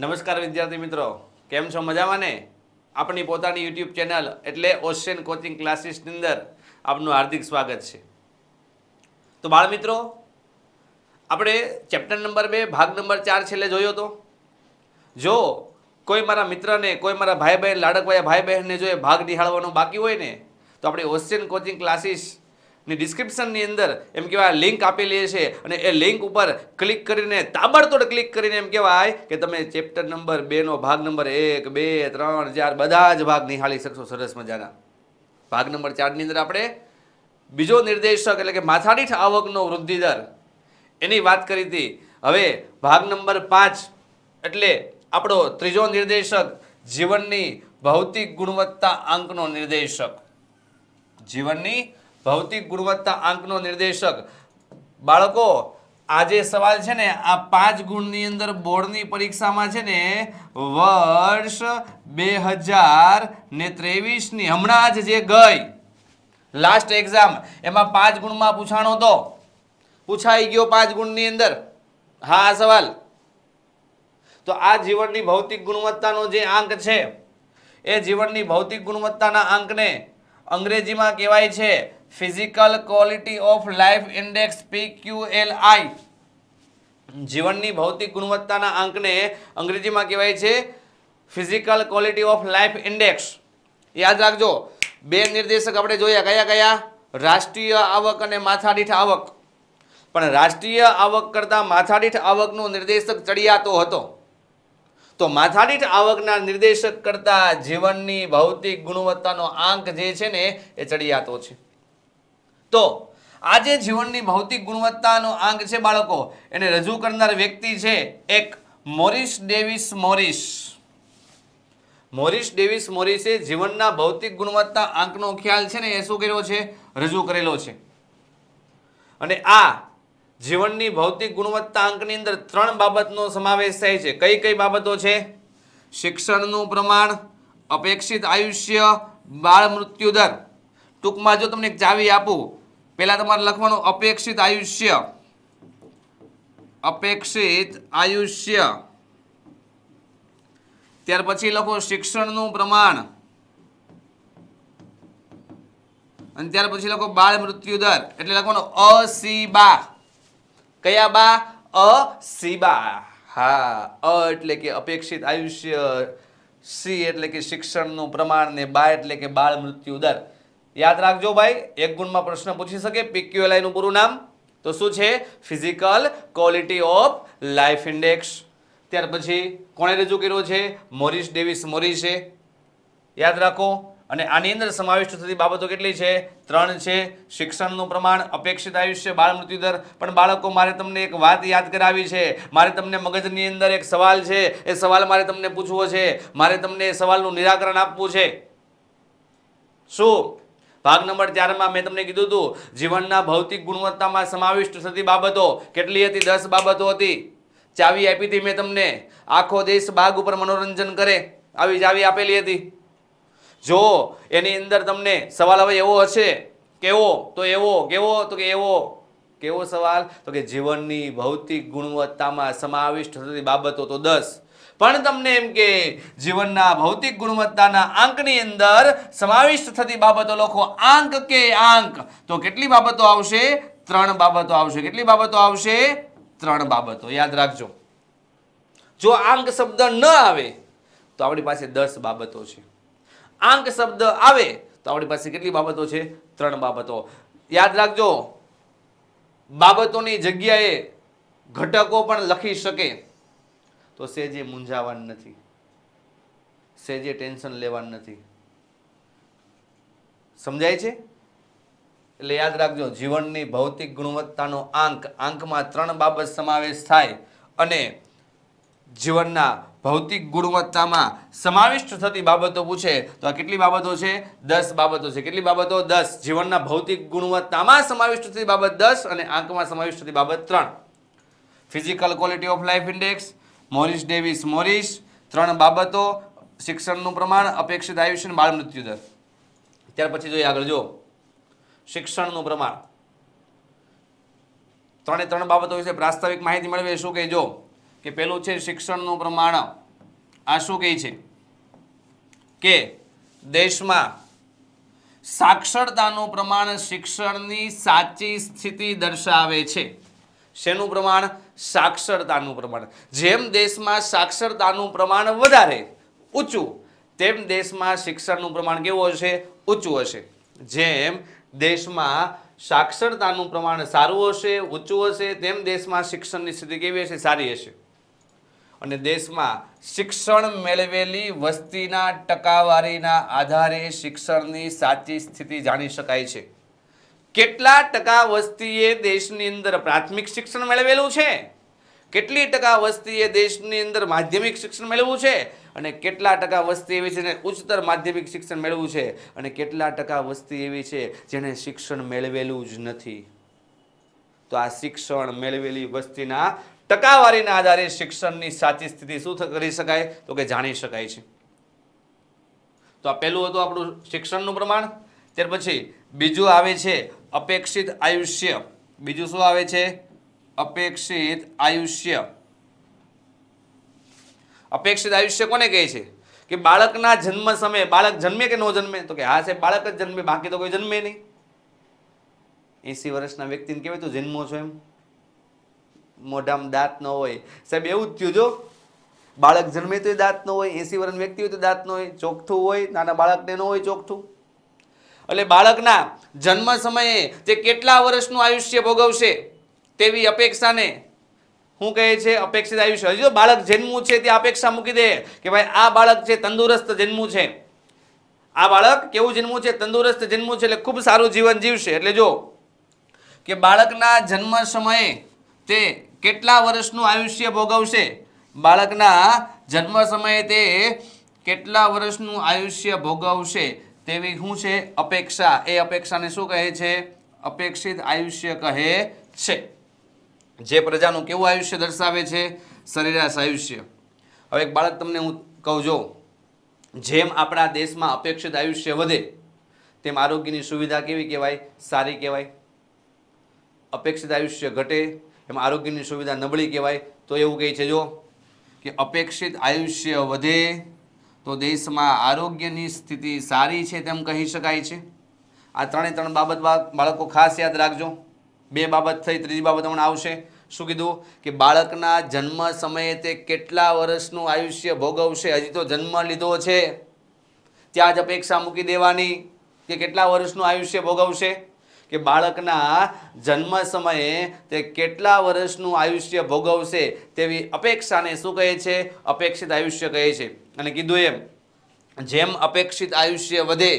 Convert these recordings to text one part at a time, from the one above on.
નમસ્કાર વિદ્યાર્થી મિત્રો કેમ છો મજામાં ને આપણી પોતાની યુટ્યુબ ચેનલ એટલે ઓશિયન કોચિંગ ક્લાસીસની અંદર આપનું હાર્દિક સ્વાગત છે તો બાળમિત્રો આપણે ચેપ્ટર નંબર બે ભાગ નંબર ચાર છેલ્લે જોયો હતો જો કોઈ મારા મિત્રને કોઈ મારા ભાઈ બહેન લાડકવાયા ભાઈ બહેનને જો એ ભાગ નિહાળવાનો બાકી હોય ને તો આપણે ઓશિયન કોચિંગ ક્લાસીસ ની ડિસ્ક્રિપ્શનની અંદર એમ કહેવાય લિંક આપેલી છે અને એ લિંક ઉપર ક્લિક કરીને તાબડતોડ ક્લિક કરીને એમ કહેવાય કે તમે ચેપ્ટર નંબર બેનો ભાગ નંબર એક બે ત્રણ ચાર બધા જ ભાગ નિહાળી શકશો સરસ મજાના ભાગ નંબર ચારની અંદર આપણે બીજો નિર્દેશક એટલે કે માથાડીઠ આવકનો વૃદ્ધિદર એની વાત કરી હતી હવે ભાગ નંબર પાંચ એટલે આપણો ત્રીજો નિર્દેશક જીવનની ભૌતિક ગુણવત્તા આંકનો નિર્દેશક જીવનની ભૌતિક ગુણવત્તા આંકનો નિર્દેશક બાળકો આજે સવાલ છે ને આ પાંચ ગુણની અંદર બોર્ડની પરીક્ષામાં છે ને વર્ષ બે હજાર ને ત્રેવીસની હમણાં જ જે ગઈ લાસ્ટ એક્ઝામ એમાં પાંચ ગુણમાં પૂછાણો હતો પૂછાઈ ગયો પાંચ ગુણની અંદર હા આ સવાલ તો આ જીવનની ભૌતિક ગુણવત્તાનો જે આંક છે એ જીવનની ભૌતિક ગુણવત્તાના આંકને અંગ્રેજીમાં કહેવાય છે physical quality of life index PQLI જીવનની ભૌતિક ગુણવત્તાના આંકને અંગ્રેજીમાં કહેવાય છે physical quality of life index યાદ રાખજો બે નિર્દેશક આપણે જોયા કયા કયા રાષ્ટ્રીય આવક અને માથાદીઠ આવક પણ રાષ્ટ્રીય આવક કરતાં માથાદીઠ આવકનો નિર્દેશક ચડિયાતો હતો તો માથાદીઠ આવકના નિર્દેશક કરતાં જીવનની ભૌતિક ગુણવત્તાનો આંક જે છે ને એ ચડિયાતો છે તો આજે જીવનની ભૌતિક ગુણવત્તાનો આંક છે બાળકો એને રજૂ કરનાર વ્યક્તિ છે એક Morris Davis Morris Morris Davis મોરિસે જીવનના ભૌતિક ગુણવત્તા આંકનો ખ્યાલ છે ને એ શું કર્યો છે રજૂ કરેલો છે અને આ જીવનની ભૌતિક ગુણવત્તા આંકની અંદર ત્રણ બાબતનો સમાવેશ થાય છે કઈ કઈ બાબતો છે શિક્ષણનું પ્રમાણ અપેક્ષિત આયુષ્ય બાળ મૃત્યુદર ટૂંકમાં જો તમને એક ચાવી આપું પહેલા તમારે લખવાનું અપેક્ષિત આયુષ્ય અપેક્ષિત આયુષ્ય ત્યાર પછી લખો શિક્ષણનું પ્રમાણ અને ત્યાર પછી લખો બાળ મૃત્યુ દર એટલે લખવાનો અસીબા કયા બા અસીબા હા અ એટલે કે અપેક્ષિત આયુષ્ય સી એટલે કે શિક્ષણનું પ્રમાણ ને બા એટલે કે બાળ મૃત્યુ દર યાદ રાખજો ભાઈ એક ગુણમાં પ્રશ્ન પૂછી શકે પીક્યુએલઆઈનું પૂરું નામ તો શું છે physical quality of life index ત્યાર પછી કોણે રજૂ કર્યો છે મોરિસ ડેવિસ મોરિસે યાદ રાખો અને આની અંદર સમાવિષ્ટ થતી બાબતો કેટલી છે ત્રણ છે શિક્ષણનું પ્રમાણ અપેક્ષિત આયુષ્ય બાળ મૃત્યુદર પણ બાળકો મારે તમને એક વાત યાદ કરાવી છે મારે તમને મગજની અંદર એક સવાલ છે એ સવાલ મારે તમને પૂછવો છે મારે તમને એ સવાલનું નિરાકરણ આપવું છે શું ભાગ નંબર ચારમાં મેં તમને કીધું હતું જીવનના ભૌતિક ગુણવત્તામાં સમાવિષ્ટ થતી બાબતો કેટલી હતી દસ બાબતો હતી ચાવી આપી હતી મેં તમને આખો દેશ ભાગ ઉપર મનોરંજન કરે આવી ચાવી આપેલી હતી જો એની અંદર તમને સવાલ હવે એવો હશે કેવો તો એવો કેવો તો કે એવો કેવો સવાલ તો કે જીવનની ભૌતિક ગુણવત્તામાં સમાવિષ્ટ થતી બાબતો તો દસ પણ તમને એમ કે જીવનના ભૌતિક ગુણવત્તાના આંકની અંદર સમાવિષ્ટ થતી બાબતો લખો આંક કે આંક તો કેટલી બાબતો આવશે ત્રણ બાબતો આવશે કેટલી બાબતો આવશે ત્રણ બાબતો યાદ રાખજો જો આંક શબ્દ ન આવે તો આપણી પાસે દસ બાબતો છે આંક શબ્દ આવે તો આપણી પાસે કેટલી બાબતો છે ત્રણ બાબતો યાદ રાખજો બાબતોની જગ્યાએ ઘટકો પણ લખી શકે તો સેજે મૂંઝાવાનું નથી સેજે ટેન્શન લેવાનું નથી સમજાય છે એટલે યાદ રાખજો જીવનની ભૌતિક ગુણવત્તાનો આંક આંકમાં ત્રણ બાબત સમાવેશ થાય અને જીવનના ભૌતિક ગુણવત્તામાં સમાવિષ્ટ થતી બાબતો પૂછે તો આ કેટલી બાબતો છે દસ બાબતો છે કેટલી બાબતો દસ જીવનના ભૌતિક ગુણવત્તામાં સમાવિષ્ટ થતી બાબત દસ અને આંકમાં સમાવિષ્ટ થતી બાબત ત્રણ physical quality of life index Morris Davis Morris ત્રણ બાબતો શિક્ષણનું પ્રમાણ અપેક્ષિત આયુષ્ય બાળ મૃત્યુ દર ત્યાર પછી જોઈએ આગળ જો શિક્ષણનું પ્રમાણ ત્રણે ત્રણ બાબતો વિશે પ્રાસ્તાવિક માહિતી મેળવે શું કહે જો કે પેલું છે શિક્ષણનું પ્રમાણ આ શું કહે છે કે દેશમાં સાક્ષરતાનું પ્રમાણ શિક્ષણની સાચી સ્થિતિ દર્શાવે છે શેનું પ્રમાણ સાક્ષરતાનું પ્રમાણ જેમ દેશમાં સાક્ષરતાનું પ્રમાણ વધારે ઊંચું તેમ દેશમાં શિક્ષણનું પ્રમાણ કેવું હશે ઊંચું હશે જેમ દેશમાં સાક્ષરતાનું પ્રમાણ સારું હશે ઊંચું હશે તેમ દેશમાં શિક્ષણની સ્થિતિ કેવી હશે સારી હશે અને દેશમાં શિક્ષણ મેળવેલી વસ્તીના ટકાવારીના આધારે શિક્ષણની સાચી સ્થિતિ જાણી શકાય છે કેટલા ટકા વસ્તીએ દેશની અંદર પ્રાથમિક શિક્ષણ મેળવેલું છે કેટલી ટકા વસ્તીએ દેશની અંદર માધ્યમિક શિક્ષણ મેળવવું છે અને કેટલા ટકા વસ્તી એવી છે જેને ઉચ્ચતર માધ્યમિક શિક્ષણ મેળવવું છે અને કેટલા ટકા વસ્તી એવી છે જેણે શિક્ષણ મેળવેલું જ નથી તો આ શિક્ષણ મેળવેલી વસ્તીના ટકાવારીના આધારે શિક્ષણની સાચી સ્થિતિ શું કરી શકાય તો કે જાણી શકાય છે તો આ પહેલું હતું આપણું શિક્ષણનું પ્રમાણ ત્યાર પછી બીજું આવે છે અપેક્ષિત આયુષ્ય બીજું શું આવે છે અપેક્ષિત આયુષ્ય અપેક્ષિત આયુષ્ય કોને કહે છે કે બાળકના જન્મ સમયે બાળક જન્મે કે ન જન્મે તો કે હા છે બાળક જ જન્મે બાકી તો કોઈ જન્મે નહીં એસી વર્ષના વ્યક્તિને કેવી તું જન્મો છો એમ મોઢામાં દાંત ન હોય સાહેબ એવું જ થયું જો બાળક જન્મે તો દાંત ન હોય એસી વર્ષ વ્યક્તિ હોય તો દાંત ન હોય ચોખ્ઠું હોય નાના બાળકને ન હોય ચોખ્ઠું એટલે બાળકના જન્મ સમયે તે કેટલા વર્ષનું આયુષ્ય ભોગવશે તેવી અપેક્ષાને શું કહે છે અપેક્ષિત આયુષ્ય હજી બાળક જન્મું છે તે અપેક્ષા મૂકી દે કે ભાઈ આ બાળક છે તંદુરસ્ત જન્મું છે આ બાળક કેવું જન્મું છે તંદુરસ્ત જન્મવું છે એટલે ખૂબ સારું જીવન જીવશે એટલે જો કે બાળકના જન્મ સમયે તે કેટલા વર્ષનું આયુષ્ય ભોગવશે બાળકના જન્મ સમયે તે કેટલા વર્ષનું આયુષ્ય ભોગવશે તેવી શું છે અપેક્ષા એ અપેક્ષાને શું કહે છે અપેક્ષિત આયુષ્ય કહે છે જે પ્રજાનું કેવું આયુષ્ય દર્શાવે છે સરેરાશ આયુષ્ય હવે એક બાળક તમને હું કહું જો જેમ આપણા દેશમાં અપેક્ષિત આયુષ્ય વધે તેમ આરોગ્યની સુવિધા કેવી કહેવાય સારી કહેવાય અપેક્ષિત આયુષ્ય ઘટે એમ આરોગ્યની સુવિધા નબળી કહેવાય તો એવું કહે છે જો કે અપેક્ષિત આયુષ્ય વધે તો દેશમાં આરોગ્યની સ્થિતિ સારી છે તેમ કહી શકાય છે આ ત્રણે ત્રણ બાબત બાળકો ખાસ યાદ રાખજો બે બાબત થઈ ત્રીજી બાબત પણ આવશે શું કીધું કે બાળકના જન્મ સમયે તે કેટલા વર્ષનું આયુષ્ય ભોગવશે હજી તો જન્મ લીધો છે ત્યાં જ અપેક્ષા મૂકી દેવાની કે કેટલા વર્ષનું આયુષ્ય ભોગવશે કે બાળકના જન્મ સમયે તે કેટલા વર્ષનું આયુષ્ય ભોગવશે તેવી અપેક્ષાને શું કહે છે અપેક્ષિત આયુષ્ય કહે છે અને કીધું એમ જેમ અપેક્ષિત આયુષ્ય વધે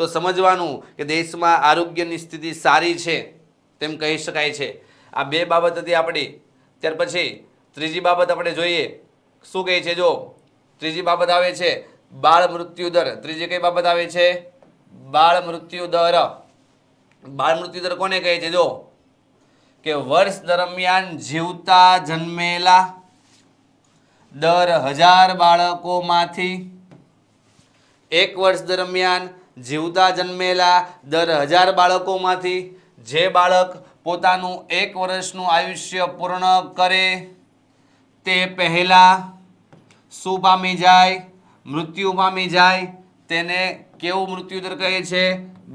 તો સમજવાનું કે દેશમાં આરોગ્યની સ્થિતિ સારી છે તેમ કહી શકાય છે આ બે બાબત હતી આપણી ત્યાર પછી ત્રીજી બાબત આપણે જોઈએ શું કહે છે જો ત્રીજી બાબત આવે છે બાળ મૃત્યુ દર ત્રીજી કઈ બાબત આવે છે બાળ મૃત્યુ દર બાળ મૃત્યુ દર કોને કહે છે જો કે વર્ષ દરમિયાન જીવતા જન્મેલા દર હજાર બાળકોમાંથી એક વર્ષ દરમિયાન જીવતા જન્મેલા દર હજાર બાળકોમાંથી જે બાળક પોતાનું એક વર્ષનું આયુષ્ય પૂર્ણ કરે તે પહેલાં શું પામી જાય મૃત્યુ પામી જાય તેને કેવો મૃત્યુદર કહે છે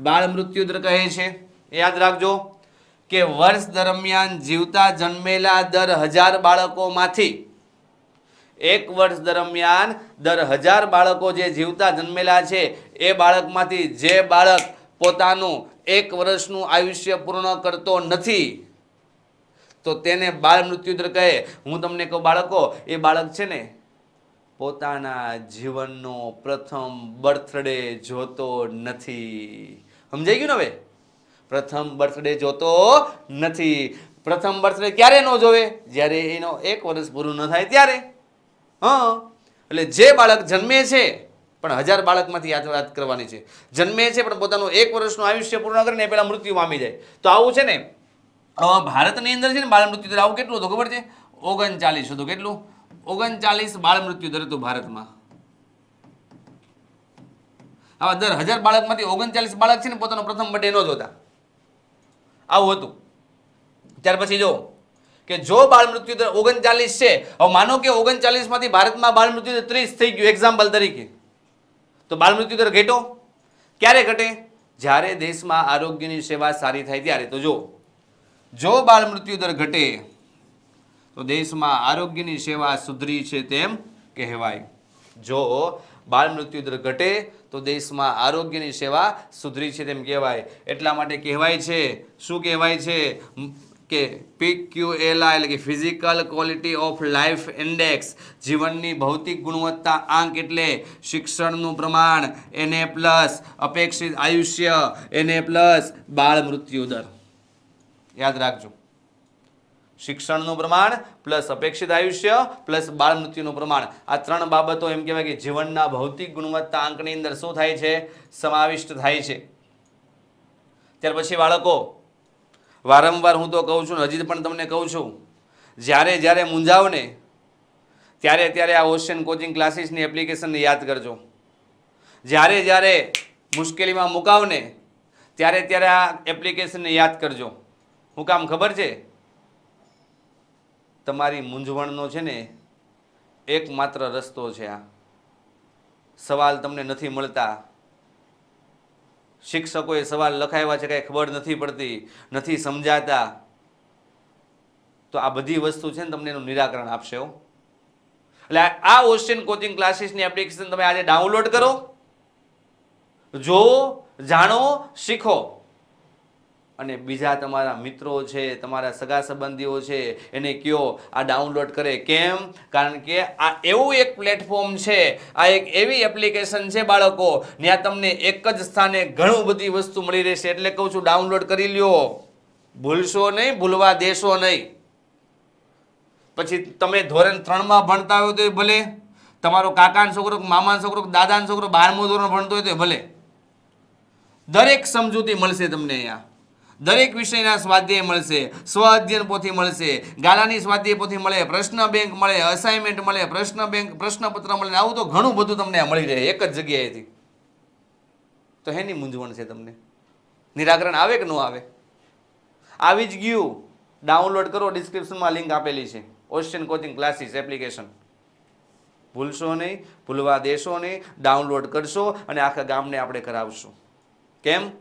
બાળ મૃત્યુદર કહે છે યાદ રાખજો કે વર્ષ દરમિયાન જીવતા જન્મેલા દર હજાર બાળકોમાંથી એક વર્ષ દરમિયાન દર હજાર બાળકો જે જીવતા જન્મેલા છે એ બાળકમાંથી જે બાળક પોતાનું એક વર્ષનું આયુષ્ય પૂર્ણ કરતો નથી તો તેને બાળ મૃત્યુદર કહે હું તમને કહું બાળકો એ બાળક છે ને પોતાના જીવનનો પ્રથમ બર્થડે જોતો નથી સમજાઈ ગયું ને હવે પ્રથમ બર્થડે જોતો નથી પ્રથમ બર્થડે ક્યારે ન જોવે જ્યારે એનો એક વર્ષ પૂરું ન થાય ત્યારે હા એટલે જે બાળક જન્મે છે પણ હજાર બાળકમાંથી યાદ વાત કરવાની છે જન્મે છે પણ પોતાનું એક વર્ષનું આયુષ્ય પૂર્ણ કરીને પહેલાં મૃત્યુ પામી જાય તો આવું છે ને ભારતની અંદર છે ને બાળ મૃત્યુ આવું કેટલું હતું ખબર છે ઓગણચાલીસ હતું કેટલું ઓગણચાલીસ બાળ મૃત્યુ ધરતું ભારતમાં આવા દર હજાર બાળકમાંથી ઓગણચાલીસ બાળક છે ને પોતાનો પ્રથમ બર્થડે ન જોતા આવું હતું ત્યાર પછી જો કે જો બાળ મૃત્યુ દર ઓગણચાલીસ છે હવે માનો કે ઓગણચાલીસમાંથી ભારતમાં બાળ મૃત્યુ દર ત્રીસ થઈ ગયું એક્ઝામ્પલ તરીકે તો બાળ મૃત્યુ દર ઘટો ક્યારે ઘટે જ્યારે દેશમાં આરોગ્યની સેવા સારી થાય ત્યારે તો જો જો બાળ મૃત્યુ દર ઘટે તો દેશમાં આરોગ્યની સેવા સુધરી છે તેમ કહેવાય જો બાળ મૃત્યુ દર ઘટે તો દેશમાં આરોગ્યની સેવા સુધરી છે તેમ કહેવાય એટલા માટે કહેવાય છે શું કહેવાય છે કે પી ક્યુ પીક્યુએલા એટલે કે physical quality of life index જીવનની ભૌતિક ગુણવત્તા આંક એટલે શિક્ષણનું પ્રમાણ એને પ્લસ અપેક્ષિત આયુષ્ય એને પ્લસ બાળ મૃત્યુ દર યાદ રાખજો શિક્ષણનું પ્રમાણ પ્લસ અપેક્ષિત આયુષ્ય પ્લસ બાળ મૃત્યુનું પ્રમાણ આ ત્રણ બાબતો એમ કહેવાય કે જીવનના ભૌતિક ગુણવત્તા આંકની અંદર શું થાય છે સમાવિષ્ટ થાય છે ત્યાર પછી બાળકો વારંવાર હું તો કહું છું હજી પણ તમને કહું છું જ્યારે જ્યારે મૂંઝાવ ત્યારે ત્યારે આ ઓશિયન કોચિંગ ક્લાસીસની એપ્લિકેશનને યાદ કરજો જ્યારે જ્યારે મુશ્કેલીમાં મુકાવને ત્યારે ત્યારે આ એપ્લિકેશનને યાદ કરજો હું કામ ખબર છે તમારી મૂંઝવણનો છે ને એકમાત્ર રસ્તો છે આ સવાલ તમને નથી મળતા શિક્ષકોએ સવાલ લખાવ્યા છે કાંઈ ખબર નથી પડતી નથી સમજાતા તો આ બધી વસ્તુ છે ને તમને એનું નિરાકરણ આપશે એટલે આ ઓશિયન કોચિંગ ક્લાસીસની એપ્લિકેશન તમે આજે ડાઉનલોડ કરો જો જાણો શીખો અને બીજા તમારા મિત્રો છે તમારા સગા સંબંધીઓ છે એને કયો આ ડાઉનલોડ કરે કેમ કારણ કે આ એવું એક પ્લેટફોર્મ છે આ એક એવી એપ્લિકેશન છે બાળકો ત્યાં તમને એક જ સ્થાને ઘણું બધી વસ્તુ મળી રહેશે એટલે કહું છું ડાઉનલોડ કરી લ્યો ભૂલશો નહીં ભૂલવા દેશો નહીં પછી તમે ધોરણ ત્રણમાં ભણતા હોય તો ભલે તમારો કાકાનો છોકરો મામાનો છોકરો દાદાનો છોકરો બારમું ધોરણ ભણતો હોય તો ભલે દરેક સમજૂતી મળશે તમને અહીંયા દરેક વિષયના સ્વાધ્યાય મળશે સ્વઅધ્યયન પોથી મળશે ગાલાની સ્વાધ્યાય પોથી મળે પ્રશ્ન બેંક મળે અસાઇનમેન્ટ મળે પ્રશ્ન બેંક પ્રશ્નપત્ર મળે આવું તો ઘણું બધું તમને મળી રહે એક જ જગ્યાએથી તો હેની મૂંઝવણ છે તમને નિરાકરણ આવે કે ન આવે આવી જ ગયું ડાઉનલોડ કરો ડિસ્ક્રિપ્શનમાં લિંક આપેલી છે ઓશિયન કોચિંગ ક્લાસીસ એપ્લિકેશન ભૂલશો નહીં ભૂલવા દેશો નહીં ડાઉનલોડ કરશો અને આખા ગામને આપણે કરાવશું કેમ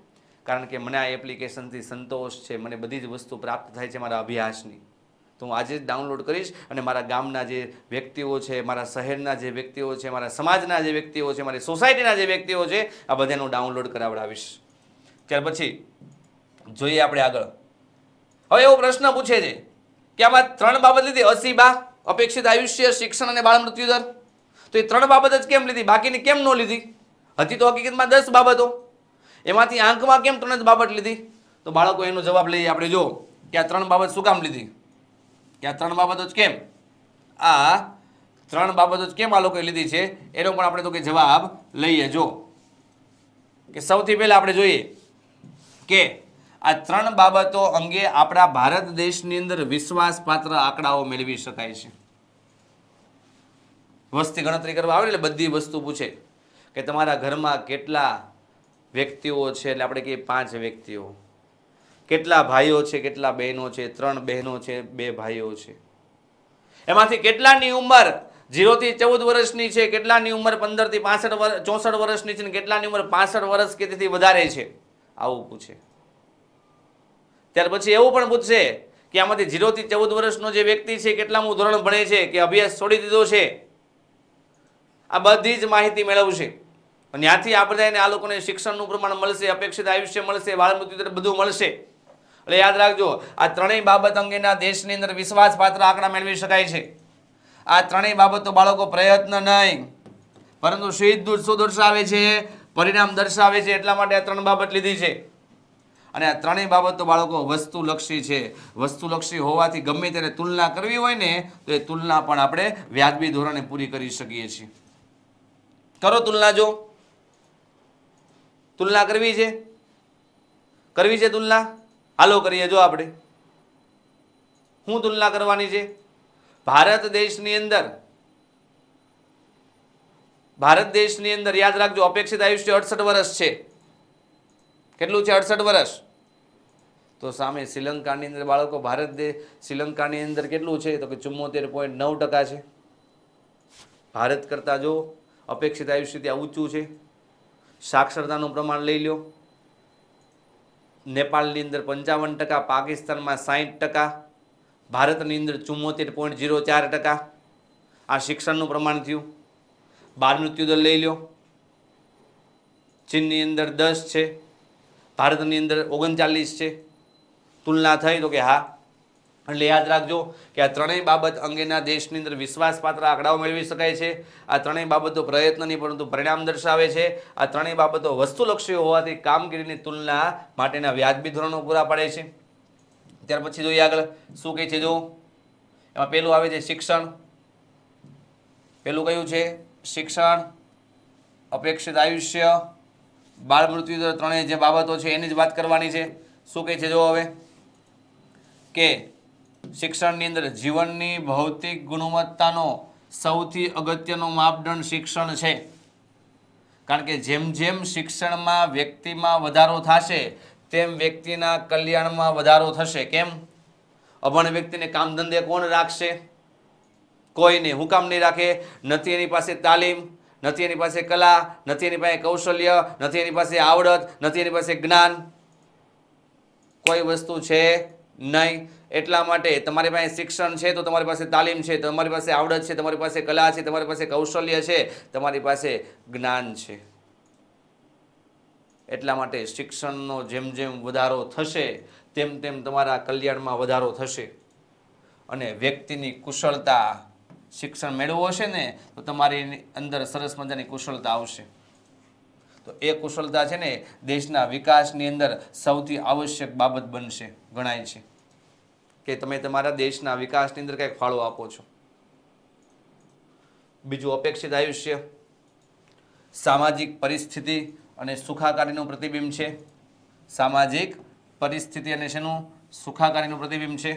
કારણ કે મને આ એપ્લિકેશનથી સંતોષ છે મને બધી જ વસ્તુ પ્રાપ્ત થાય છે મારા અભ્યાસની તો હું આજે જ ડાઉનલોડ કરીશ અને મારા ગામના જે વ્યક્તિઓ છે મારા શહેરના જે વ્યક્તિઓ છે મારા સમાજના જે વ્યક્તિઓ છે મારી સોસાયટીના જે વ્યક્તિઓ છે આ બધાનું ડાઉનલોડ કરાવડાવીશ ત્યાર પછી જોઈએ આપણે આગળ હવે એવો પ્રશ્ન પૂછે છે કે આમાં ત્રણ બાબત લીધી અસીબા અપેક્ષિત આયુષ્ય શિક્ષણ અને બાળ મૃત્યુદર તો એ ત્રણ બાબત જ કેમ લીધી બાકીની કેમ ન લીધી હતી તો હકીકતમાં દસ બાબતો એમાંથી આંકમાં કેમ ત્રણ જ બાબત લીધી તો બાળકો એનો જવાબ લઈએ આપણે જો કે આ ત્રણ બાબત શું કામ લીધી કે આ ત્રણ બાબતો જ કેમ આ ત્રણ બાબતો જ કેમ આ લોકોએ લીધી છે એનો પણ આપણે તો કે જવાબ લઈએ જો કે સૌથી પહેલાં આપણે જોઈએ કે આ ત્રણ બાબતો અંગે આપણા ભારત દેશની અંદર વિશ્વાસપાત્ર આંકડાઓ મેળવી શકાય છે વસ્તી ગણતરી કરવા આવે એટલે બધી વસ્તુ પૂછે કે તમારા ઘરમાં કેટલા વ્યક્તિઓ છે એટલે આપણે કહીએ પાંચ વ્યક્તિઓ કેટલા ભાઈઓ છે કેટલા બહેનો છે ત્રણ બહેનો છે બે ભાઈઓ છે એમાંથી કેટલાની ઉંમર જીરોથી ચૌદ વર્ષની છે કેટલાની ઉંમર પંદરથી પાસઠ વર્ષ ચોસઠ વર્ષની છે ને કેટલાની ઉંમર પાસઠ વર્ષ કે તેથી વધારે છે આવું પૂછે ત્યાર પછી એવું પણ પૂછશે કે આમાંથી જીરોથી ચૌદ વર્ષનો જે વ્યક્તિ છે કેટલામું ધોરણ ભણે છે કે અભ્યાસ છોડી દીધો છે આ બધી જ માહિતી મેળવશે અને ત્યાંથી આ બધાને આ લોકોને શિક્ષણનું પ્રમાણ મળશે અપેક્ષિત આયુષ્ય મળશે બાળ મૃત્યુ બધું મળશે એટલે યાદ રાખજો આ ત્રણેય બાબત અંગેના દેશની અંદર વિશ્વાસપાત્ર આંકડા મેળવી શકાય છે આ ત્રણેય બાબતો બાળકો પ્રયત્ન નહીં પરંતુ સીધું શું દર્શાવે છે પરિણામ દર્શાવે છે એટલા માટે આ ત્રણ બાબત લીધી છે અને આ ત્રણેય બાબતો બાળકો વસ્તુલક્ષી છે વસ્તુલક્ષી હોવાથી ગમે ત્યારે તુલના કરવી હોય ને તો એ તુલના પણ આપણે વ્યાજબી ધોરણે પૂરી કરી શકીએ છીએ કરો તુલના જો તુલના કરવી છે કરવી છે તુલના હાલો કરીએ જો આપણે શું તુલના કરવાની છે ભારત દેશની અંદર ભારત દેશની અંદર યાદ રાખજો અપેક્ષિત આયુષ્ય અડસઠ વર્ષ છે કેટલું છે અડસઠ વર્ષ તો સામે શ્રીલંકાની અંદર બાળકો ભારત દેશ શ્રીલંકાની અંદર કેટલું છે તો કે ચુમ્મોતેર પોઈન્ટ નવ ટકા છે ભારત કરતાં જો અપેક્ષિત આયુષ્ય ત્યાં ઊંચું છે સાક્ષરતાનું પ્રમાણ લઈ લો નેપાળની અંદર પંચાવન ટકા પાકિસ્તાનમાં સાહીઠ ટકા ભારતની અંદર ચુમ્મોતેર પોઈન્ટ ઝીરો ચાર ટકા આ શિક્ષણનું પ્રમાણ થયું બાર મૃત્યુદર લઈ લો ચીનની અંદર દસ છે ભારતની અંદર ઓગણચાલીસ છે તુલના થઈ તો કે હા એટલે યાદ રાખજો કે આ ત્રણેય બાબત અંગેના દેશની અંદર વિશ્વાસપાત્ર આંકડાઓ મેળવી શકાય છે આ ત્રણેય બાબતો પ્રયત્નની પરંતુ પરિણામ દર્શાવે છે આ ત્રણેય બાબતો વસ્તુલક્ષી હોવાથી કામગીરીની તુલના માટેના વ્યાજબી ધોરણો પૂરા પાડે છે ત્યાર પછી જોઈએ આગળ શું કહે છે જો એમાં પહેલું આવે છે શિક્ષણ પેલું કયું છે શિક્ષણ અપેક્ષિત આયુષ્ય બાળ મૃત્યુ દર ત્રણેય જે બાબતો છે એની જ વાત કરવાની છે શું કહે છે જો હવે કે શિક્ષણની અંદર જીવનની ભૌતિક ગુણવત્તાનો સૌથી અગત્યનો માપદંડ શિક્ષણ છે કારણ કે જેમ જેમ શિક્ષણમાં વ્યક્તિમાં વધારો થશે તેમ વ્યક્તિના કલ્યાણમાં વધારો થશે કેમ અભણ વ્યક્તિને કામ ધંધે કોણ રાખશે કોઈને હું કામ નહીં રાખે નથી એની પાસે તાલીમ નથી એની પાસે કલા નથી એની પાસે કૌશલ્ય નથી એની પાસે આવડત નથી એની પાસે જ્ઞાન કોઈ વસ્તુ છે નહીં એટલા માટે તમારી પાસે શિક્ષણ છે તો તમારી પાસે તાલીમ છે તમારી પાસે આવડત છે તમારી પાસે કલા છે તમારી પાસે કૌશલ્ય છે તમારી પાસે જ્ઞાન છે એટલા માટે શિક્ષણનો જેમ જેમ વધારો થશે તેમ તેમ તમારા કલ્યાણમાં વધારો થશે અને વ્યક્તિની કુશળતા શિક્ષણ મેળવવું હશે ને તો તમારી અંદર સરસ મજાની કુશળતા આવશે તો એ કુશળતા છે ને દેશના વિકાસની અંદર સૌથી આવશ્યક બાબત બનશે ગણાય છે કે તમે તમારા દેશના વિકાસની અંદર કંઈક ફાળો આપો છો બીજું અપેક્ષિત આયુષ્ય સામાજિક પરિસ્થિતિ અને સુખાકારીનું પ્રતિબિંબ છે સામાજિક પરિસ્થિતિ અને શેનું સુખાકારીનું પ્રતિબિંબ છે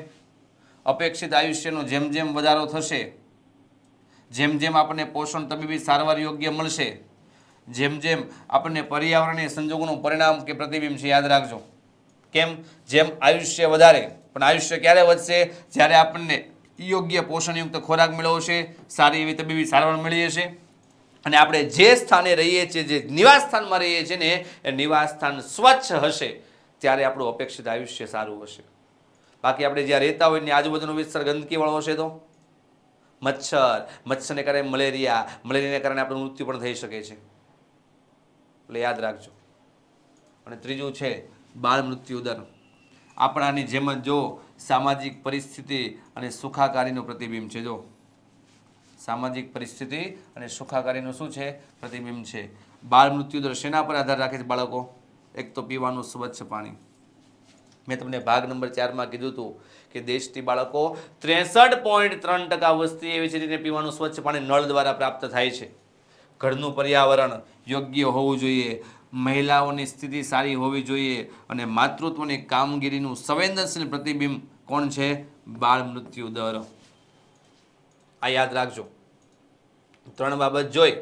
અપેક્ષિત આયુષ્યનો જેમ જેમ વધારો થશે જેમ જેમ આપણને પોષણ તબીબી સારવાર યોગ્ય મળશે જેમ જેમ આપણને પર્યાવરણીય સંજોગોનું પરિણામ કે પ્રતિબિંબ છે યાદ રાખજો કેમ જેમ આયુષ્ય વધારે પણ આયુષ્ય ક્યારે વધશે જ્યારે આપણને યોગ્ય પોષણયુક્ત ખોરાક મેળવશે સારી એવી તબીબી સારવાર મળી હશે અને આપણે જે સ્થાને રહીએ છીએ જે નિવાસ સ્થાનમાં રહીએ છીએ ને એ નિવાસ સ્થાન સ્વચ્છ હશે ત્યારે આપણું અપેક્ષિત આયુષ્ય સારું હશે બાકી આપણે જ્યાં રહેતા હોય ને આજુબાજુનો વિસ્તાર ગંદકીવાળો હશે તો મચ્છર મચ્છરને કારણે મલેરિયા મલેરિયાને કારણે આપણું મૃત્યુ પણ થઈ શકે છે એટલે યાદ રાખજો અને ત્રીજું છે બાળ મૃત્યુ દર આપણાની જેમ જ જો સામાજિક પરિસ્થિતિ અને સુખાકારીનું પ્રતિબિંબ છે જો સામાજિક પરિસ્થિતિ અને સુખાકારીનું શું છે પ્રતિબિંબ છે બાળ મૃત્યુદર શેના પર આધાર રાખે છે બાળકો એક તો પીવાનું સ્વચ્છ પાણી મેં તમને ભાગ નંબર ચારમાં કીધું હતું કે દેશથી બાળકો ત્રેસઠ પોઈન્ટ ત્રણ ટકા વસ્તી એવી છે જેને પીવાનું સ્વચ્છ પાણી નળ દ્વારા પ્રાપ્ત થાય છે ઘરનું પર્યાવરણ યોગ્ય હોવું જોઈએ મહિલાઓની સ્થિતિ સારી હોવી જોઈએ અને માતૃત્વની કામગીરીનું સંવેદનશીલ પ્રતિબિંબ કોણ છે બાળ મૃત્યુ દર આ યાદ રાખજો ત્રણ બાબત જોઈ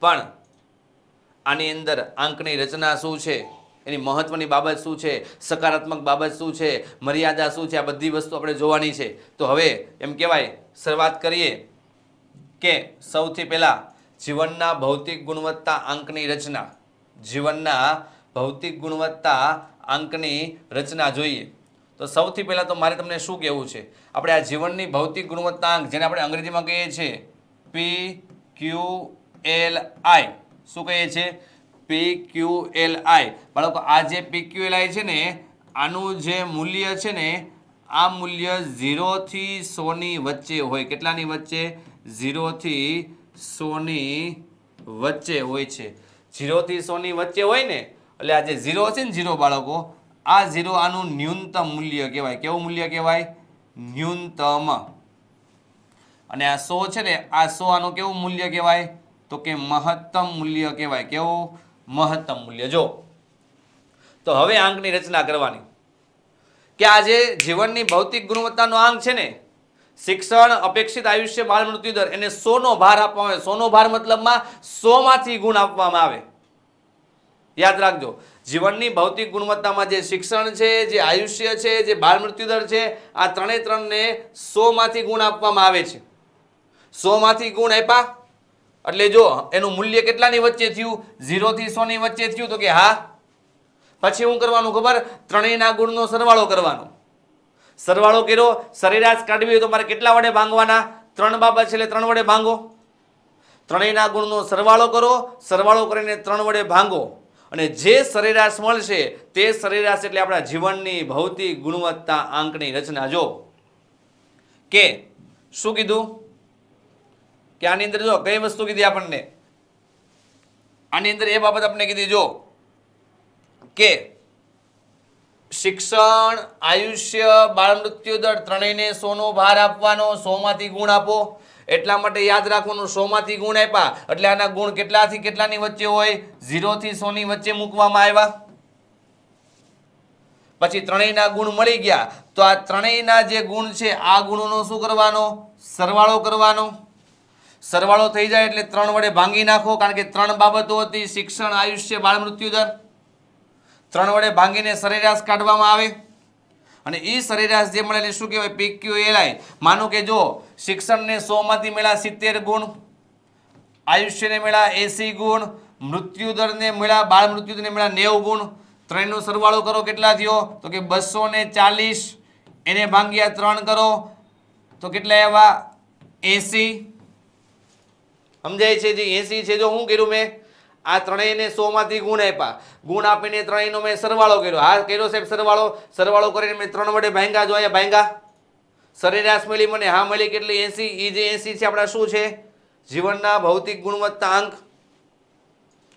પણ આની અંદર આંકની રચના શું છે એની મહત્વની બાબત શું છે સકારાત્મક બાબત શું છે મર્યાદા શું છે આ બધી વસ્તુ આપણે જોવાની છે તો હવે એમ કહેવાય શરૂઆત કરીએ કે સૌથી પહેલાં જીવનના ભૌતિક ગુણવત્તા અંકની રચના જીવનના ભૌતિક ગુણવત્તા આંકની રચના જોઈએ તો સૌથી પહેલાં તો મારે તમને શું કહેવું છે આપણે આ જીવનની ભૌતિક ગુણવત્તા અંક જેને આપણે અંગ્રેજીમાં કહીએ છીએ પી ક્યુ એલ આઈ શું કહીએ છીએ પી ક્યુ એલ આઈ બાળકો આ જે પી ક્યુ એલ આઈ છે ને આનું જે મૂલ્ય છે ને આ મૂલ્ય ઝીરોથી સોની વચ્ચે હોય કેટલાની વચ્ચે ઝીરોથી સોની વચ્ચે હોય છે ઝીરોથી સોની વચ્ચે હોય ને એટલે આ જે ઝીરો છે ને ઝીરો બાળકો આ ઝીરો આનું ન્યૂનતમ મૂલ્ય કહેવાય કેવું મૂલ્ય કહેવાય ન્યૂનતમ અને આ સો છે ને આ સો આનું કેવું મૂલ્ય કહેવાય તો કે મહત્તમ મૂલ્ય કહેવાય કેવું મહત્તમ મૂલ્ય જો તો હવે આંકની રચના કરવાની કે આ જે જીવનની ભૌતિક ગુણવત્તાનો આંક છે ને શિક્ષણ અપેક્ષિત આયુષ્ય બાળ મૃત્યુ દર એને સોનો ભાર આપવામાં આવે સોનો ભાર મતલબમાં સોમાંથી ગુણ આપવામાં આવે યાદ રાખજો જીવનની ભૌતિક ગુણવત્તામાં જે શિક્ષણ છે જે આયુષ્ય છે જે બાળ મૃત્યુદર છે આ ત્રણે ત્રણને સોમાંથી ગુણ આપવામાં આવે છે સોમાંથી ગુણ આપ્યા એટલે જો એનું મૂલ્ય કેટલાની વચ્ચે થયું ઝીરોથી સોની વચ્ચે થયું તો કે હા પછી શું કરવાનું ખબર ત્રણેયના ગુણનો સરવાળો કરવાનો સરવાળો કર્યો સરેરાશ કાઢવી હોય તો મારે કેટલા વડે ભાંગવાના ત્રણ બાબત છે એટલે ત્રણ વડે ભાંગો ત્રણેયના ગુણનો સરવાળો કરો સરવાળો કરીને ત્રણ વડે ભાંગો અને જે સરેરાશ મળશે તે સરેરાશ એટલે આપણા જીવનની ભૌતિક ગુણવત્તા આંકની રચના જો કે શું કીધું કે આની અંદર જો કઈ વસ્તુ કીધી આપણને આની અંદર એ બાબત આપણે કીધી જો કે શિક્ષણ આયુષ્ય બાળમૃત્યુ દર ત્રણેયને સોનો ભાર આપવાનો સોમાંથી ગુણ આપો એટલા માટે યાદ રાખવાનું સોમાંથી ગુણ આપ્યા એટલે આના ગુણ કેટલાથી કેટલાની વચ્ચે હોય ઝીરોથી સોની વચ્ચે મૂકવામાં આવ્યા પછી ત્રણેયના ગુણ મળી ગયા તો આ ત્રણેયના જે ગુણ છે આ ગુણોનો શું કરવાનો સરવાળો કરવાનો સરવાળો થઈ જાય એટલે ત્રણ વડે ભાંગી નાખો કારણ કે ત્રણ બાબતો હતી શિક્ષણ આયુષ્ય બાળમૃત્યુ દર ત્રણ વડે ભાંગીને સરેરાશ કાઢવામાં આવે અને એ સરેરાશ જે મળેલી શું કહેવાય પી ક્યુ એલઆઈ માનો કે જો શિક્ષણને સોમાંથી મળ્યા સિત્તેર ગુણ આયુષ્યને મળ્યા એસી ગુણ મૃત્યુદરને મળ્યા બાળ મૃત્યુદરને મળ્યા નેવું ગુણ ત્રણનો સરવાળો કરો કેટલા થયો તો કે બસો ચાલીસ એને ભાંગ્યા ત્રણ કરો તો કેટલા એવા એસી સમજાય છે જે એસી છે જો હું કર્યું મેં આ ત્રણેયને સોમાંથી ગુણ આપ્યા ગુણ આપીને ત્રણેયનો મેં સરવાળો કર્યો હા કર્યો સાહેબ સરવાળો સરવાળો કરીને મેં ત્રણ વડે ભાંગા જોયા ભાંગા સરેરાશ મળી મને હા મળી કેટલી એસી એ જે એસી છે આપણા શું છે જીવનના ભૌતિક ગુણવત્તા અંક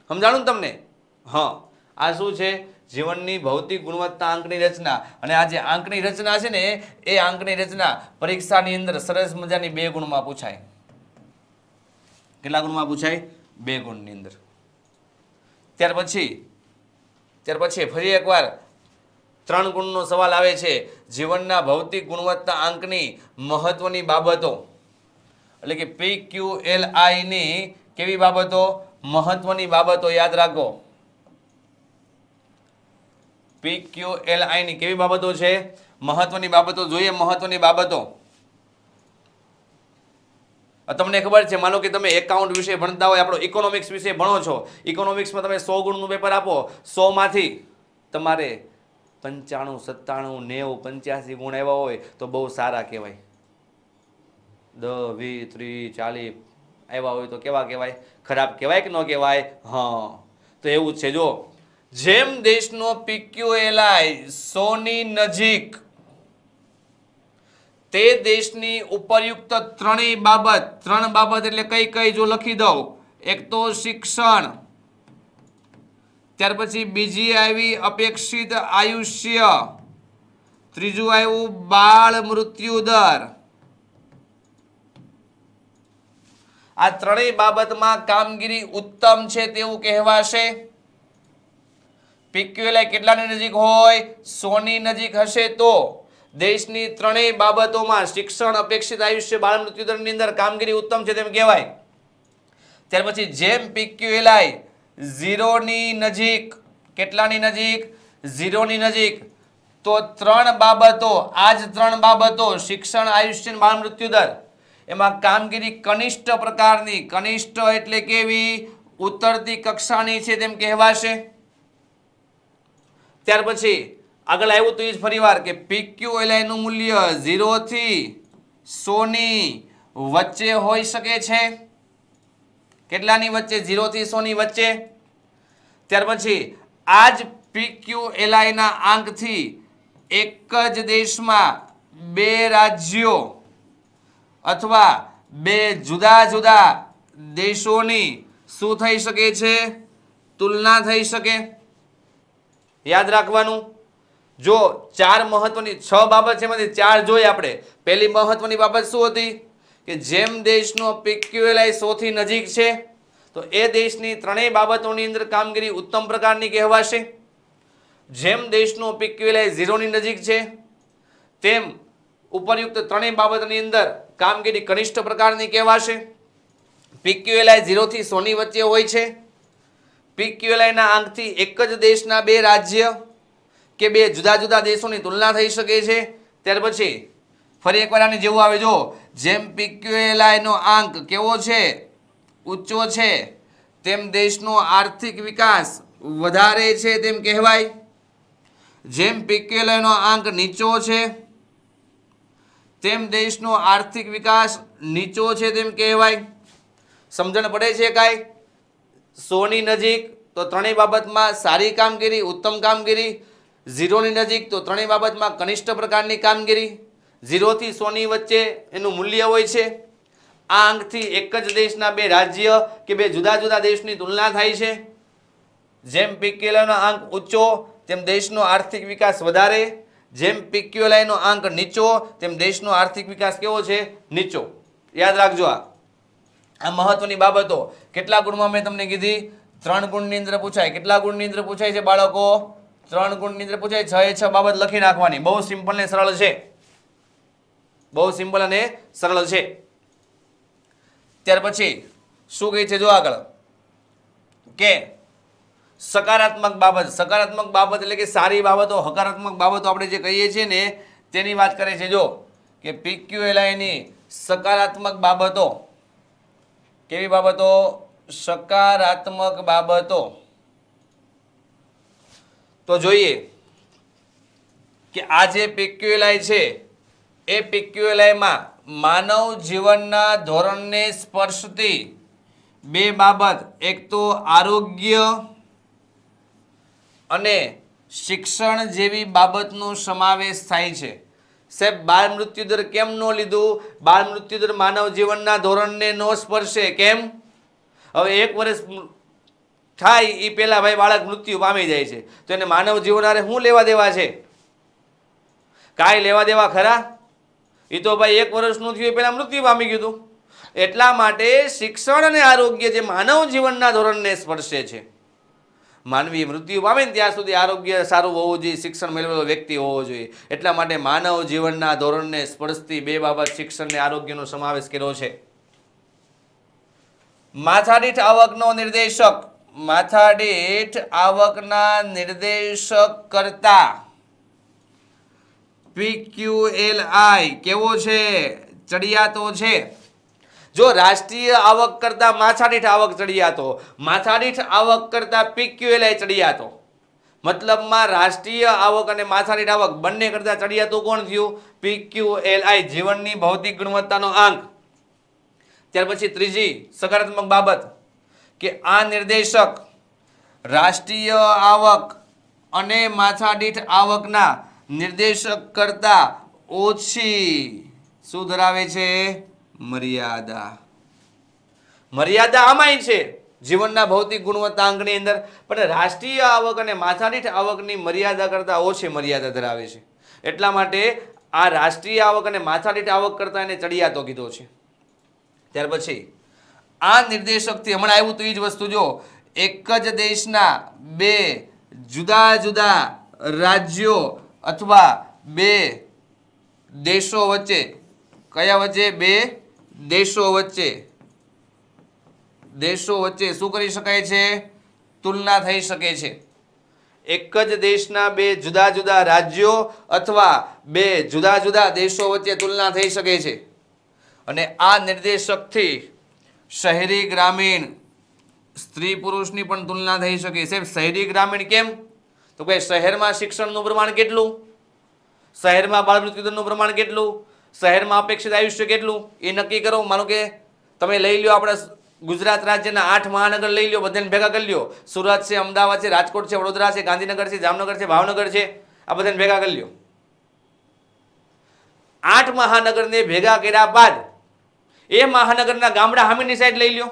સમજાણું તમને હા આ શું છે જીવનની ભૌતિક ગુણવત્તા આંકની રચના અને આ જે આંકની રચના છે ને એ આંકની રચના પરીક્ષાની અંદર સરસ મજાની બે ગુણમાં પૂછાય કેટલા ગુણમાં પૂછાય બે ગુણની અંદર ત્યાર પછી ત્યાર પછી ફરી એકવાર ત્રણ ગુણનો સવાલ આવે છે જીવનના ભૌતિક ગુણવત્તા અંકની મહત્વની બાબતો એટલે કે પી ક્યુ એલ આઈની કેવી બાબતો મહત્વની બાબતો યાદ રાખો પી ક્યુ એલ આઈની કેવી બાબતો છે મહત્વની બાબતો જોઈએ મહત્વની બાબતો તમને ખબર છે માનો કે તમે એકાઉન્ટ વિશે ભણતા હોય આપણો ઇકોનોમિક્સ વિશે ભણો છો ઇકોનોમિક્સમાં તમે સો ગુણનું પેપર આપો સોમાંથી તમારે પંચાણું સત્તાણું નેવું પંચ્યાસી ગુણ એવા હોય તો બહુ સારા કહેવાય દસ વી ત્રી ચાલીસ આવ્યા હોય તો કેવા કહેવાય ખરાબ કહેવાય કે ન કહેવાય હા તો એવું છે જો જેમ દેશનો પીક્યુ એલાય સોની નજીક તે દેશની ઉપરયુક્ત ત્રણેય બાબત ત્રણ બાબત એટલે કઈ કઈ જો લખી દઉં એક તો શિક્ષણ ત્યાર પછી બીજી આવી અપેક્ષિત આયુષ્ય ત્રીજું આવ્યું બાળ મૃત્યુ દર આ ત્રણેય બાબતમાં કામગીરી ઉત્તમ છે તેવું કહેવાશે પીક્યુએલ કેટલાની નજીક હોય સોની નજીક હશે તો દેશની ત્રણેય બાબતોમાં શિક્ષણ અપેક્ષિત આયુષ્ય બાળ મૃત્યુદરની અંદર કામગીરી ઉત્તમ છે તેમ કહેવાય ત્યાર પછી જેમ પીક્યુએલઆઈ ઝીરોની નજીક કેટલાની નજીક ઝીરોની નજીક તો ત્રણ બાબતો આ જ ત્રણ બાબતો શિક્ષણ આયુષ્ય બાળ મૃત્યુદર એમાં કામગીરી કનિષ્ઠ પ્રકારની કનિષ્ઠ એટલે કેવી ઉતરતી કક્ષાની છે તેમ કહેવાશે ત્યાર પછી આગળ આવ્યું તો એ જ ફરીવાર કે પીક્યુ એલઆઈનું મૂલ્ય ઝીરોથી સોની વચ્ચે હોઈ શકે છે કેટલાની વચ્ચે ઝીરોથી સોની વચ્ચે ત્યાર પછી આ જ પીક્યુ એલઆઈના આંકથી એક જ દેશમાં બે રાજ્યો અથવા બે જુદા જુદા દેશોની શું થઈ શકે છે તુલના થઈ શકે યાદ રાખવાનું જો ચાર મહત્વની છ બાબત છે એમાંથી ચાર જોઈએ આપણે પહેલી મહત્વની બાબત શું હતી કે જેમ દેશનો પીક્યુએલઆઈ સોથી નજીક છે તો એ દેશની ત્રણેય બાબતોની અંદર કામગીરી ઉત્તમ પ્રકારની કહેવાશે જેમ દેશનો પીક્યુએલઆઈ ઝીરોની નજીક છે તેમ ઉપરયુક્ત ત્રણેય બાબતની અંદર કામગીરી કનિષ્ઠ પ્રકારની કહેવાશે પીક્યુએલઆઈ ઝીરોથી સોની વચ્ચે હોય છે પીક્યુએલઆઈના આંકથી એક જ દેશના બે રાજ્ય કે બે જુદા જુદા દેશોની તુલના થઈ શકે છે ત્યાર પછી ફરી એકવાર આની જેવું આવે જો જેમ પીક્યુએલઆઈનો આંક કેવો છે ઊંચો છે તેમ દેશનો આર્થિક વિકાસ વધારે છે તેમ કહેવાય જેમ પીક્યુએલઆઈનો આંક નીચો છે તેમ દેશનો આર્થિક વિકાસ નીચો છે તેમ કહેવાય સમજણ પડે છે કાંઈ સોની નજીક તો ત્રણેય બાબતમાં સારી કામગીરી ઉત્તમ કામગીરી ઝીરોની નજીક તો ત્રણેય બાબતમાં કનિષ્ઠ પ્રકારની કામગીરી ઝીરોથી સોની વચ્ચે એનું મૂલ્ય હોય છે આ અંકથી એક જ દેશના બે રાજ્ય કે બે જુદા જુદા દેશની તુલના થાય છે જેમ પીક્યુલાનો આંક ઊંચો તેમ દેશનો આર્થિક વિકાસ વધારે જેમ પીક્યુલાઈનો આંક નીચો તેમ દેશનો આર્થિક વિકાસ કેવો છે નીચો યાદ રાખજો આ આ મહત્વની બાબતો કેટલા ગુણમાં મેં તમને કીધી ત્રણ ગુણની અંદર પૂછાય કેટલા ગુણની અંદર પૂછાય છે બાળકો ત્રણ ગુણની અંદર પૂછાય છ એ છ બાબત લખી નાખવાની બહુ સિમ્પલ ને સરળ છે બહુ સિમ્પલ અને સરળ છે ત્યાર પછી શું કહે છે જો આગળ કે સકારાત્મક બાબત સકારાત્મક બાબત એટલે કે સારી બાબતો હકારાત્મક બાબતો આપણે જે કહીએ છીએ ને તેની વાત કરે છે જો કે પીક્યુએલઆઈની સકારાત્મક બાબતો કેવી બાબતો સકારાત્મક બાબતો તો જોઈએ કે આ જે પીક્યુએલઆઈ છે એ પીક્યુએલઆઈમાં માનવ જીવનના ધોરણને સ્પર્શતી બે બાબત એક તો આરોગ્ય અને શિક્ષણ જેવી બાબતનો સમાવેશ થાય છે સાહેબ બાળ મૃત્યુદર કેમ ન લીધું બાળ મૃત્યુદર માનવ જીવનના ધોરણને ન સ્પર્શે કેમ હવે એક વર્ષ થાય એ પહેલાં ભાઈ બાળક મૃત્યુ પામી જાય છે તો એને માનવ જીવનારે શું લેવા દેવા છે કાંઈ લેવા દેવા ખરા એ તો ભાઈ એક વર્ષનું થયું એ પહેલાં મૃત્યુ પામી ગયું એટલા માટે શિક્ષણ અને આરોગ્ય જે માનવ જીવનના ધોરણને સ્પર્શે છે માનવી મૃત્યુ પામે ત્યાં સુધી આરોગ્ય સારું હોવું જોઈએ શિક્ષણ મેળવેલો વ્યક્તિ હોવો જોઈએ એટલા માટે માનવ જીવનના ધોરણને સ્પર્શતી બે બાબત શિક્ષણને આરોગ્યનો સમાવેશ કર્યો છે માથાદીઠ આવકનો નિર્દેશક માથા દીઠ આવકના નિર્દેશક કરતા આઈ કેવો છે ચડિયાતો છે જો રાષ્ટ્રીય આવક કરતા માથાદીઠ આવક ચડિયાતો માથાદીઠ આવક કરતા આઈ ચડિયાતો મતલબમાં રાષ્ટ્રીય આવક અને માથાદીઠ આવક બંને કરતા ચડિયાતું કોણ થયું આઈ જીવનની ભૌતિક ગુણવત્તાનો આંક ત્યાર પછી ત્રીજી સકારાત્મક બાબત કે આ નિર્દેશક રાષ્ટ્રીય આવક અને માથાદીઠ આવકના નિર્દેશક કરતાં ઓછી શું ધરાવે છે મર્યાદા મર્યાદા આમાંય છે જીવનના ભૌતિક ગુણવત્તા અંગની અંદર પણ રાષ્ટ્રીય આવક અને માથાદીઠ આવકની મર્યાદા કરતાં ઓછી મર્યાદા ધરાવે છે એટલા માટે આ રાષ્ટ્રીય આવક અને માથાદીઠ આવક કરતાં એને ચડિયાતો કીધો છે ત્યાર પછી આ નિર્દેશકથી હમણાં આવ્યું તો એ જ વસ્તુ જો એક જ દેશના બે જુદા જુદા રાજ્યો અથવા બે દેશો વચ્ચે કયા વચ્ચે બે દેશો વચ્ચે દેશો વચ્ચે શું કરી શકાય છે તુલના થઈ શકે છે એક જ દેશના બે જુદા જુદા રાજ્યો અથવા બે જુદા જુદા દેશો વચ્ચે તુલના થઈ શકે છે અને આ નિર્દેશકથી શહેરી ગ્રામીણ સ્ત્રી પુરુષની પણ તુલના થઈ શકે સાહેબ શહેરી ગ્રામીણ કેમ તો કે શહેરમાં શિક્ષણનું પ્રમાણ કેટલું શહેરમાં બાળ મૃત્યુદરનું પ્રમાણ કેટલું શહેરમાં અપેક્ષિત આયુષ્ય કેટલું એ નક્કી કરો માનો કે તમે લઈ લો આપણે ગુજરાત રાજ્યના આઠ મહાનગર લઈ લો બધાને ભેગા કરી લો સુરત છે અમદાવાદ છે રાજકોટ છે વડોદરા છે ગાંધીનગર છે જામનગર છે ભાવનગર છે આ બધાને ભેગા કરી લો આઠ મહાનગરને ભેગા કર્યા બાદ એ મહાનગરના ગામડા હામીની સાઈડ લઈ લ્યો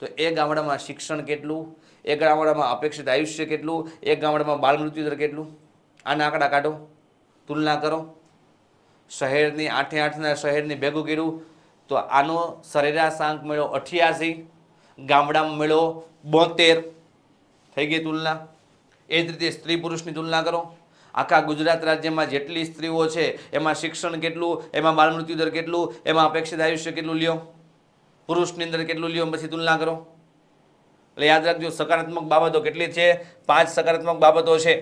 તો એ ગામડામાં શિક્ષણ કેટલું એ ગામડામાં અપેક્ષિત આયુષ્ય કેટલું એ ગામડામાં બાળ મૃત્યુ દર કેટલું આના આંકડા કાઢો તુલના કરો શહેરની આઠે આઠના શહેરની ભેગું કર્યું તો આનો સરેરાશ આંક મેળો અઠ્યાસી ગામડામાં મેળો બોતેર થઈ ગઈ તુલના એ જ રીતે સ્ત્રી પુરુષની તુલના કરો આખા ગુજરાત રાજ્યમાં જેટલી સ્ત્રીઓ છે એમાં શિક્ષણ કેટલું એમાં બાળમૃત્યુ દર કેટલું એમાં અપેક્ષિત આયુષ્ય કેટલું લ્યો પુરુષની અંદર કેટલું લ્યો પછી તુલના કરો એટલે યાદ રાખજો સકારાત્મક બાબતો કેટલી છે પાંચ સકારાત્મક બાબતો છે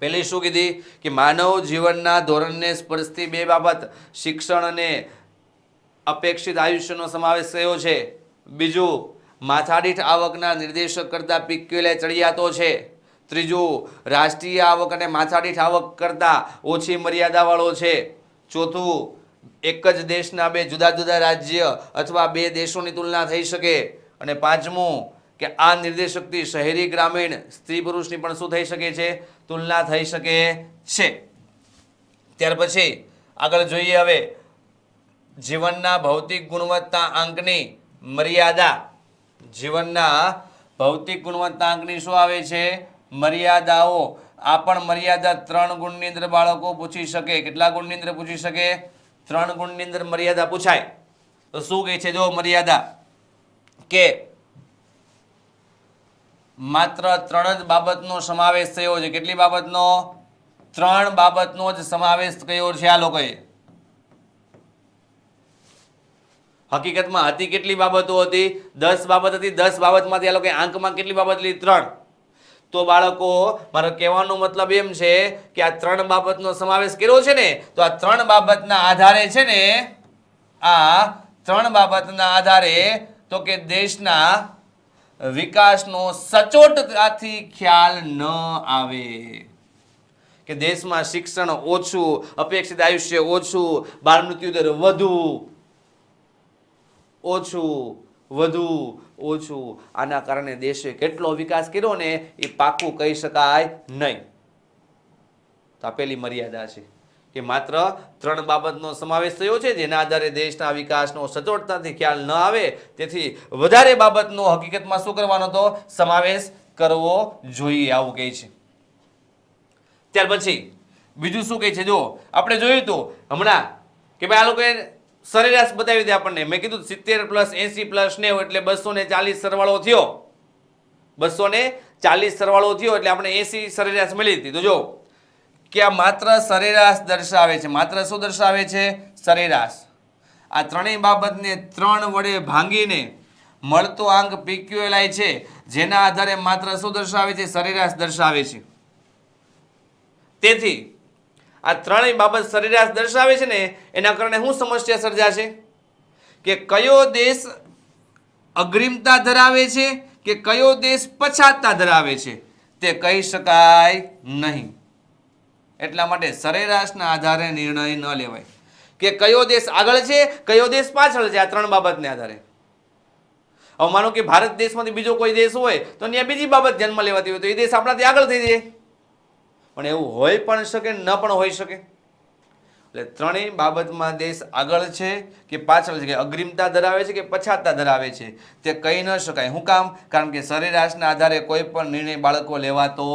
પહેલી શું કીધી કે માનવ જીવનના ધોરણને સ્પર્શતી બે બાબત શિક્ષણ અને અપેક્ષિત આયુષ્યનો સમાવેશ થયો છે બીજું માથાદીઠ આવકના નિર્દેશક કરતાં પીક્યુલે ચડિયાતો છે ત્રીજું રાષ્ટ્રીય આવક અને માથાદીઠ આવક કરતાં ઓછી મર્યાદાવાળો છે ચોથું એક જ દેશના બે જુદા જુદા રાજ્ય અથવા બે દેશોની તુલના થઈ શકે અને પાંચમું કે આ નિર્દેશકથી શહેરી ગ્રામીણ સ્ત્રી પુરુષની પણ શું થઈ શકે છે તુલના થઈ શકે છે ત્યાર પછી આગળ જોઈએ હવે જીવનના ભૌતિક ગુણવત્તા અંકની મર્યાદા જીવનના ભૌતિક ગુણવત્તા અંકની શું આવે છે મર્યાદાઓ આ પણ મર્યાદા ત્રણ ગુણની અંદર બાળકો પૂછી શકે કેટલા ગુણની અંદર પૂછી શકે ત્રણ ગુણની અંદર મર્યાદા પૂછાય તો શું કહે છે જો મર્યાદા કે માત્ર ત્રણ જ બાબતનો સમાવેશ થયો છે કેટલી બાબતનો ત્રણ બાબતનો જ સમાવેશ કયો છે આ લોકોએ હકીકતમાં હતી કેટલી બાબતો હતી દસ બાબત હતી દસ બાબતમાંથી આ લોકોએ આંકમાં કેટલી બાબત લીધી ત્રણ તો બાળકો મારો કહેવાનો મતલબ એમ છે કે આ ત્રણ બાબતનો સમાવેશ કર્યો છે ને તો આ ત્રણ બાબતના આધારે છે ને આ ત્રણ બાબતના આધારે તો કે દેશના વિકાસનો સચોટતાથી ખ્યાલ ન આવે કે દેશમાં શિક્ષણ ઓછું અપેક્ષિત આયુષ્ય ઓછું બાળ મૃત્યુ દર વધુ ઓછું વધુ ઓછું આના કારણે દેશે કેટલો વિકાસ કર્યો ને એ પાકું કહી શકાય નહીં તો આ મર્યાદા છે કે માત્ર ત્રણ બાબતનો સમાવેશ થયો છે જેના આધારે દેશના વિકાસનો સચોટતાથી ખ્યાલ ન આવે તેથી વધારે બાબતનો હકીકતમાં શું કરવાનો તો સમાવેશ કરવો જોઈએ આવું કહે છે ત્યાર પછી બીજું શું કહે છે જો આપણે જોયું હતું હમણાં કે ભાઈ આ લોકોએ સરેરાશ બતાવી દે આપણને મેં કીધું સિત્તેર પ્લસ એસી પ્લસ ને એટલે બસો ને ચાલીસ સરવાળો થયો બસો ને ચાલીસ સરવાળો થયો એટલે આપણે એસી સરેરાશ મળી હતી તો જો કે આ માત્ર સરેરાશ દર્શાવે છે માત્ર શું દર્શાવે છે સરેરાશ આ ત્રણેય બાબતને ત્રણ વડે ભાંગીને મળતો આંક પીક્યુએલઆઈ છે જેના આધારે માત્ર શું દર્શાવે છે સરેરાશ દર્શાવે છે તેથી આ ત્રણેય બાબત સરેરાશ દર્શાવે છે ને એના કારણે શું સમસ્યા સર્જાશે કે કયો દેશ અગ્રિમતા ધરાવે છે કે કયો દેશ પછાતતા ધરાવે છે તે કહી શકાય નહીં એટલા માટે સરેરાશના આધારે નિર્ણય ન લેવાય કે કયો દેશ આગળ છે કયો દેશ પાછળ છે આ ત્રણ બાબતને આધારે હવે માનો કે ભારત દેશમાંથી બીજો કોઈ દેશ હોય તો ત્યાં બીજી બાબત ધ્યાનમાં લેવાતી હોય તો એ દેશ આપણાથી આગળ થઈ જાય પણ એવું હોય પણ શકે ન પણ હોઈ શકે એટલે ત્રણેય બાબતમાં દેશ આગળ છે કે પાછળ છે કે અગ્રિમતા ધરાવે છે કે પછાતતા ધરાવે છે તે કહી ન શકાય હું કામ કારણ કે સરેરાશના આધારે કોઈ પણ નિર્ણય બાળકો લેવાતો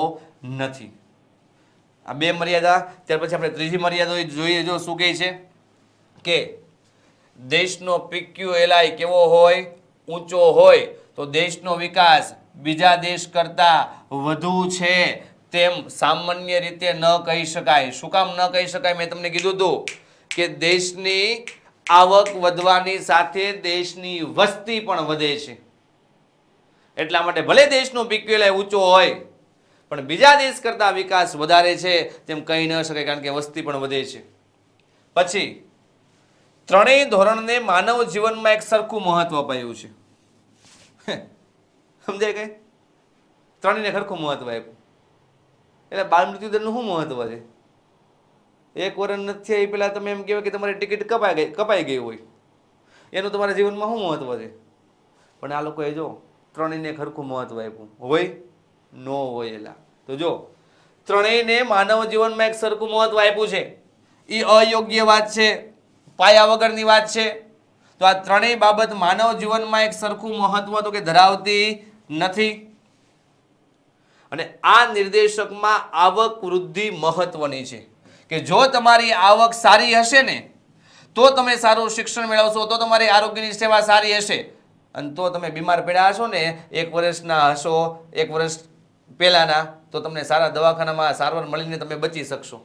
નથી આ બે મર્યાદા ત્યાર પછી આપણે ત્રીજી મર્યાદા જોઈએ જો શું કહે છે કે દેશનો પીક્યુ એલઆઈ કેવો હોય ઊંચો હોય તો દેશનો વિકાસ બીજા દેશ કરતાં વધુ છે તેમ સામાન્ય રીતે ન કહી શકાય શું કામ ન કહી શકાય મેં તમને કીધું હતું કે દેશની આવક વધવાની સાથે દેશની વસ્તી પણ વધે છે એટલા માટે ભલે દેશનો પીક્યુએલઆઈ ઊંચો હોય પણ બીજા દેશ કરતાં વિકાસ વધારે છે તેમ કહી ન શકાય કારણ કે વસ્તી પણ વધે છે પછી ત્રણેય ધોરણને માનવ જીવનમાં એક સરખું મહત્વ અપાયું છે સમજાય કઈ ત્રણેયને સરખું મહત્વ આપ્યું એટલે બાળ મૃત્યુદંડનું શું મહત્વ છે એક વર્ષ નથી એ પહેલાં તમે એમ કહેવાય કે તમારી ટિકિટ કપાઈ ગઈ કપાઈ ગઈ હોય એનું તમારા જીવનમાં શું મહત્વ છે પણ આ લોકોએ જો ત્રણેયને ખરખું મહત્વ આપ્યું હોય ન હોય એલા તો જો ત્રણેયને માનવ જીવનમાં એક સરખું મહત્વ આપ્યું છે એ અયોગ્ય વાત છે પાયા વગરની વાત છે તો આ ત્રણેય બાબત માનવ જીવનમાં એક સરખું મહત્વ તો કે ધરાવતી નથી અને આ નિર્દેશકમાં આવક વૃદ્ધિ મહત્વની છે કે જો તમારી આવક સારી હશે ને તો તમે સારું શિક્ષણ મેળવશો તો તમારી આરોગ્યની સેવા સારી હશે અને તો તમે બીમાર પડ્યા હશો ને એક વર્ષના હશો એક વર્ષ પહેલાંના તો તમને સારા દવાખાનામાં સારવાર મળીને તમે બચી શકશો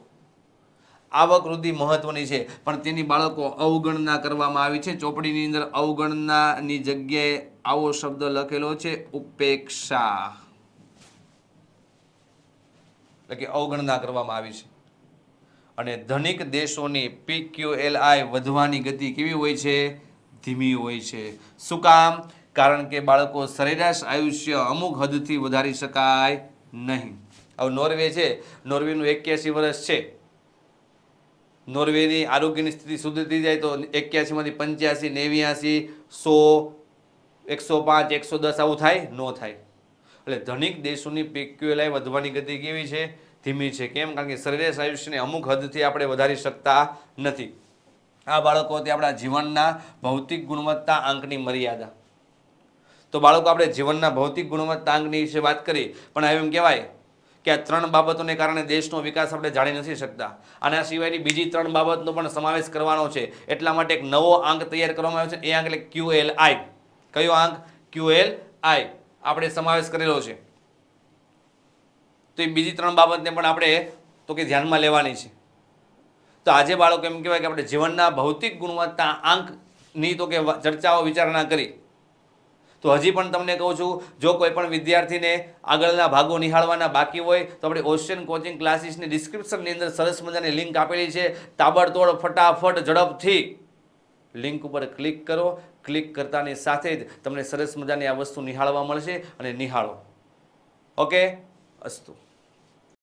આવક વૃદ્ધિ મહત્વની છે પણ તેની બાળકો અવગણના કરવામાં આવી છે ચોપડીની અંદર અવગણનાની જગ્યાએ આવો શબ્દ લખેલો છે ઉપેક્ષા એટલે કે અવગણના કરવામાં આવી છે અને ધનિક દેશોની પીક્યુએલઆઈ વધવાની ગતિ કેવી હોય છે ધીમી હોય છે શું કામ કારણ કે બાળકો સરેરાશ આયુષ્ય અમુક હદથી વધારી શકાય નહીં હવે નોર્વે છે નોર્વેનું એક્યાસી વર્ષ છે નોર્વેની આરોગ્યની સ્થિતિ સુધરતી જાય તો એક્યાસીમાંથી પંચ્યાસી નેવ્યાસી સો એકસો પાંચ એકસો દસ આવું થાય નો થાય એટલે ધનિક દેશોની પીક્યુએલઆઈ વધવાની ગતિ કેવી છે ધીમી છે કેમ કારણ કે સરેરાશ આયુષ્યને અમુક હદથી આપણે વધારી શકતા નથી આ બાળકો તે આપણા જીવનના ભૌતિક ગુણવત્તા અંકની મર્યાદા તો બાળકો આપણે જીવનના ભૌતિક ગુણવત્તા અંકની વિશે વાત કરી પણ એમ કહેવાય કે આ ત્રણ બાબતોને કારણે દેશનો વિકાસ આપણે જાણી નથી શકતા અને આ સિવાયની બીજી ત્રણ બાબતનો પણ સમાવેશ કરવાનો છે એટલા માટે એક નવો આંક તૈયાર કરવામાં આવ્યો છે એ આંક એટલે આઈ કયો આંક આઈ આપણે સમાવેશ કરેલો છે તો એ બીજી ત્રણ બાબતને પણ આપણે તો કે ધ્યાનમાં લેવાની છે તો આજે બાળકો એમ કહેવાય કે આપણે જીવનના ભૌતિક ગુણવત્તા આંકની તો કે ચર્ચાઓ વિચારણા કરી તો હજી પણ તમને કહું છું જો કોઈ પણ વિદ્યાર્થીને આગળના ભાગો નિહાળવાના બાકી હોય તો આપણે ઓશિયન કોચિંગ ક્લાસીસની ડિસ્ક્રિપ્શનની અંદર સરસ મજાની લિંક આપેલી છે તાબડતોડ ફટાફટ ઝડપથી લિંક ઉપર ક્લિક કરો ક્લિક કરતાની સાથે જ તમને સરસ મજાની આ વસ્તુ નિહાળવા મળશે અને નિહાળો ઓકે અસ્તુ